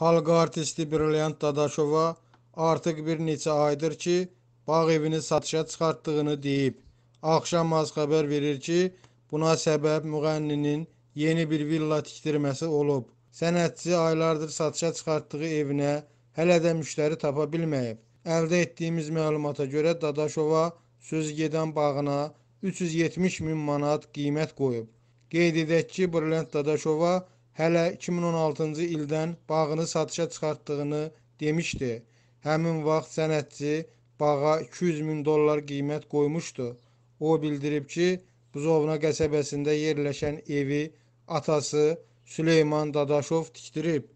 Xalq artisti Brilliant Dadaşova artıq bir neçə aydır ki, bağ evini satışa çıxartdığını deyib. Axşam az xəbər verir ki, buna səbəb müğənninin yeni bir villa tikdirməsi olub. Sənətçi aylardır satışa çıxartdığı evinə hələ də müştəri tapa bilməyib. Əldə etdiyimiz məlumata görə Dadaşova söz gedən bağına 370 min manat qiymət qoyub. Qeyd edək ki, Brilliant Dadaşova hələ 2016-cı ildən bağını satışa çıxartdığını demişdi. Həmin vaxt sənətçi bağa 200 min dollar qiymət qoymuşdu. O bildirib ki, Buzovna qəsəbəsində yerləşən evi atası Süleyman Dadaşov tikdirib.